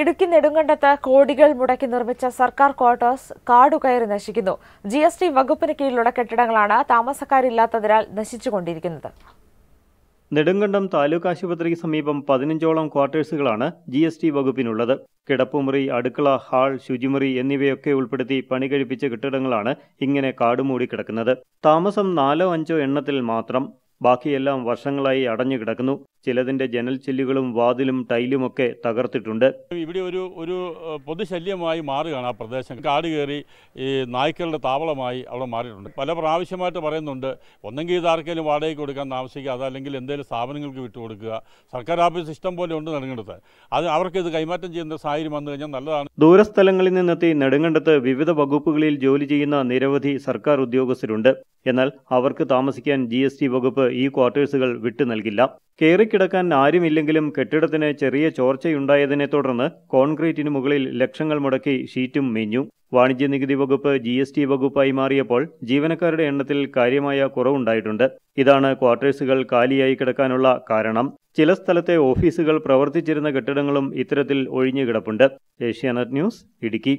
ഇടുക്കി നെടുങ്കണ്ടത്ത് കോടികൾ മുടക്കി നിർമ്മിച്ച സർക്കാർ ക്വാർട്ടേഴ്സ് കാടുകയറി നശിക്കുന്നു ജി എസ് ടി വകുപ്പിന് കീഴിലുള്ള കെട്ടിടങ്ങളാണ് താമസക്കാരില്ലാത്തതിനാൽ നശിച്ചുകൊണ്ടിരിക്കുന്നത് നെടുങ്കണ്ടം താലൂക്ക് ആശുപത്രിക്ക് സമീപം പതിനഞ്ചോളം ക്വാർട്ടേഴ്സുകളാണ് ജി എസ് ടി വകുപ്പിനുള്ളത് കിടപ്പുമുറി അടുക്കള ഹാൾ ശുചിമുറി എന്നിവയൊക്കെ ഉൾപ്പെടുത്തി പണി കഴിപ്പിച്ച കെട്ടിടങ്ങളാണ് ഇങ്ങനെ കാടുമൂടി കിടക്കുന്നത് താമസം നാലോ അഞ്ചോ എണ്ണത്തിൽ മാത്രം ബാക്കിയെല്ലാം വർഷങ്ങളായി അടഞ്ഞു കിടക്കുന്നു ചിലതിൻ്റെ ജനൽ ചെല്ലുകളും വാതിലും ടൈലും ഒക്കെ തകർത്തിട്ടുണ്ട് ഇവിടെ ഒരു ഒരു പൊതുശല്യമായി മാറുകയാണ് ആ പ്രദേശം കാട് കയറി ഈ നായ്ക്കളുടെ താവളമായി അവിടെ മാറിയിട്ടുണ്ട് പല പ്രാവശ്യമായിട്ട് പറയുന്നുണ്ട് ഒന്നെങ്കിൽ ഇതാർക്കെങ്കിലും വാടകയ്ക്ക് കൊടുക്കാൻ താമസിക്കുക അതല്ലെങ്കിൽ എന്തെങ്കിലും സ്ഥാപനങ്ങൾക്ക് വിട്ടുകൊടുക്കുക സർക്കാർ ഓഫീസ് ഇഷ്ടം പോലെ ഉണ്ട് നെടുങ്കണ്ടത്ത് അത് അവർക്ക് ഇത് കൈമാറ്റം ചെയ്യുന്ന സാഹചര്യം വന്നു കഴിഞ്ഞാൽ നല്ലതാണ് ദൂരസ്ഥലങ്ങളിൽ നിന്നെത്തി നെടുങ്കണ്ടത്ത് വിവിധ വകുപ്പുകളിൽ ജോലി ചെയ്യുന്ന നിരവധി സർക്കാർ ഉദ്യോഗസ്ഥരുണ്ട് എന്നാൽ അവർക്ക് താമസിക്കാൻ ജി വകുപ്പ് ഈ ക്വാർട്ടേഴ്സുകൾ വിട്ടു നൽകില്ല കയറി കിടക്കാൻ ആരുമില്ലെങ്കിലും കെട്ടിടത്തിന് ചെറിയ ചോർച്ചയുണ്ടായതിനെ തുടർന്ന് കോൺക്രീറ്റിന് മുകളിൽ ലക്ഷങ്ങൾ മുടക്കി ഷീറ്റും മേഞ്ഞു വാണിജ്യ നികുതി വകുപ്പ് ജി എസ് ടി വകുപ്പായി മാറിയപ്പോൾ ജീവനക്കാരുടെ എണ്ണത്തിൽ കാര്യമായ കുറവുണ്ടായിട്ടുണ്ട് ഇതാണ് ക്വാർട്ടേഴ്സുകൾ കാലിയായി കിടക്കാനുള്ള കാരണം ചില സ്ഥലത്തെ ഓഫീസുകൾ പ്രവർത്തിച്ചിരുന്ന കെട്ടിടങ്ങളും ഇത്തരത്തിൽ ഒഴിഞ്ഞുകിടപ്പുണ്ട് ഏഷ്യാനെറ്റ് ന്യൂസ് ഇടുക്കി